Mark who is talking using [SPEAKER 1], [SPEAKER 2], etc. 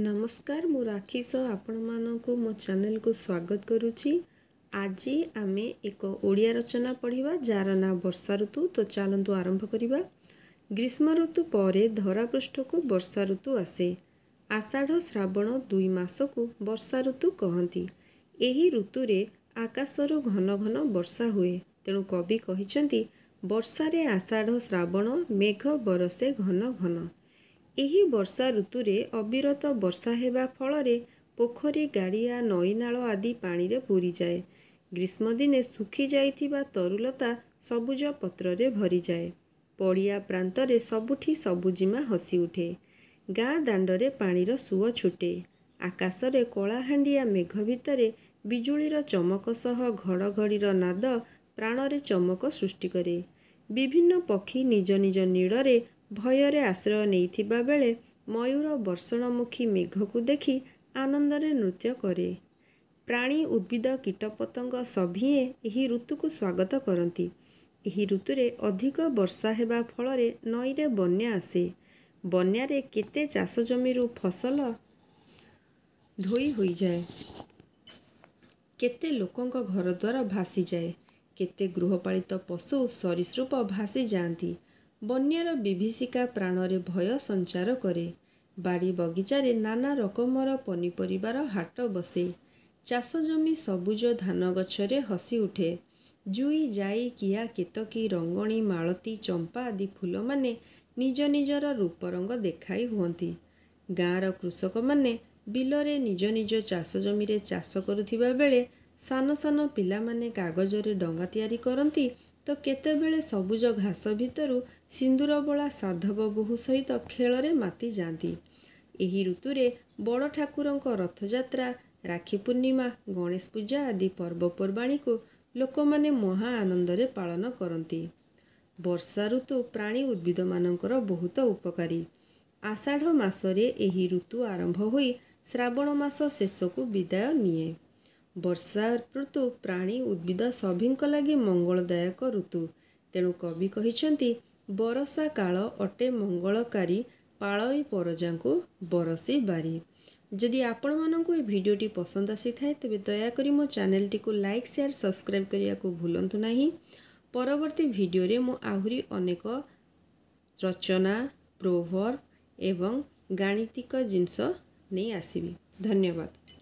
[SPEAKER 1] ନମସ୍କାର ମୁଁ ରାକ୍ଷୀ ସହ ଆପଣମାନଙ୍କୁ ମୋ ଚ୍ୟାନେଲକୁ ସ୍ୱାଗତ କରୁଛି ଆଜି ଆମେ ଏକ ଓଡ଼ିଆ ରଚନା ପଢ଼ିବା ଯାହାର ନାଁ ବର୍ଷା ଋତୁ ତ ଚାଲନ୍ତୁ ଆରମ୍ଭ କରିବା ଗ୍ରୀଷ୍ମ ଋତୁ ପରେ ଧରାପୃଷ୍ଠକୁ ବର୍ଷା ଋତୁ ଆସେ ଆଷାଢ଼ ଶ୍ରାବଣ ଦୁଇ ମାସକୁ ବର୍ଷା ଋତୁ କହନ୍ତି ଏହି ଋତୁରେ ଆକାଶରୁ ଘନ ଘନ ବର୍ଷା ହୁଏ ତେଣୁ କବି କହିଛନ୍ତି ବର୍ଷାରେ ଆଷାଢ଼ ଶ୍ରାବଣ ମେଘ ବରଷେ ଘନ ଘନ ଏହି ବର୍ଷା ଋତୁରେ ଅବିରତ ବର୍ଷା ହେବା ଫଳରେ ପୋଖରୀ ଗାଡ଼ିଆ ନଈନାଳ ଆଦି ପାଣିରେ ପୁରିଯାଏ ଗ୍ରୀଷ୍ମ ଦିନେ ଶୁଖିଯାଇଥିବା ତରୁଲତା ସବୁଜ ପତ୍ରରେ ଭରିଯାଏ ପଡ଼ିଆ ପ୍ରାନ୍ତରେ ସବୁଠି ସବୁଜିମା ହସି ଉଠେ ଗାଁ ଦାଣ୍ଡରେ ପାଣିର ସୁଅ ଛୁଟେ ଆକାଶରେ କଳାହାଣ୍ଡିଆ ମେଘ ଭିତରେ ବିଜୁଳିର ଚମକ ସହ ଘଡ଼ଘଡ଼ିର ନାଦ ପ୍ରାଣରେ ଚମକ ସୃଷ୍ଟି କରେ ବିଭିନ୍ନ ପକ୍ଷୀ ନିଜ ନିଜ ନୀଳରେ ଭୟରେ ଆଶ୍ରୟ ନେଇଥିବା ବେଳେ ମୟୂର ବର୍ଷଣମୁଖୀ ମେଘକୁ ଦେଖି ଆନନ୍ଦରେ ନୃତ୍ୟ କରେ ପ୍ରାଣୀ ଉଦ୍ଭିଦ କୀଟପତଙ୍ଗ ସଭିଏ ଏହି ଋତୁକୁ ସ୍ୱାଗତ କରନ୍ତି ଏହି ଋତୁରେ ଅଧିକ ବର୍ଷା ହେବା ଫଳରେ ନଈରେ ବନ୍ୟା ଆସେ ବନ୍ୟାରେ କେତେ ଚାଷ ଜମିରୁ ଫସଲ ଧୋଇ ହୋଇଯାଏ କେତେ ଲୋକଙ୍କ ଘରଦ୍ୱାର ଭାସିଯାଏ କେତେ ଗୃହପାଳିତ ପଶୁ ସରୀସୃପ ଭାସିଯାଆନ୍ତି ବନ୍ୟାର ବିଭୀଷିକା ପ୍ରାଣରେ ଭୟ ସଞ୍ଚାର କରେ ବାଡ଼ି ବଗିଚାରେ ନାନା ରକମର ପନିପରିବାର ହାଟ ବସେ ଚାଷ ଜମି ସବୁଜ ଧାନ ଗଛରେ ହସି ଉଠେ ଜୁଇ ଜାଇ କିଆ କେତକୀ ରଙ୍ଗଣୀ ମାଳତୀ ଚମ୍ପା ଆଦି ଫୁଲମାନେ ନିଜ ନିଜର ରୂପରଙ୍ଗ ଦେଖାଇ ହୁଅନ୍ତି ଗାଁର କୃଷକମାନେ ବିଲରେ ନିଜ ନିଜ ଚାଷ ଜମିରେ ଚାଷ କରୁଥିବା ବେଳେ ସାନ ସାନ ପିଲାମାନେ କାଗଜରେ ଡଙ୍ଗା ତିଆରି କରନ୍ତି ତ କେତେବେଳେ ସବୁଜ ଘାସ ଭିତରୁ ସିନ୍ଦୁରବଳା ସାଧବ ବୋହୂ ସହିତ ଖେଳରେ ମାତି ଯାଆନ୍ତି ଏହି ଋତୁରେ ବଡ଼ ଠାକୁରଙ୍କ ରଥଯାତ୍ରା ରାକ୍ଷୀ ପୂର୍ଣ୍ଣିମା ଗଣେଶ ପୂଜା ଆଦି ପର୍ବପର୍ବାଣୀକୁ ଲୋକମାନେ ମହା ଆନନ୍ଦରେ ପାଳନ କରନ୍ତି ବର୍ଷା ଋତୁ ପ୍ରାଣୀ ଉଦ୍ଭିଦମାନଙ୍କର ବହୁତ ଉପକାରୀ ଆଷାଢ଼ ମାସରେ ଏହି ଋତୁ ଆରମ୍ଭ ହୋଇ ଶ୍ରାବଣ ମାସ ଶେଷକୁ ବିଦାୟ ନିଏ वर्षा ऋतु प्राणी उद्विद सबैको लागि मंगलदायक ऋतु तेणु कवि बरसा काल अटे मंगलकारी मङ्गलकारी पाजाको बरसी बारी जि आपण म भिडियो पसन्द आसिए तयाकरी म च्यानेटी लयर सब्सक्राइब भुलु पवर्ती भिडियो म आउरी अनेक रचना प्रोभर एवं गाणितक जिनिस धन्यवाद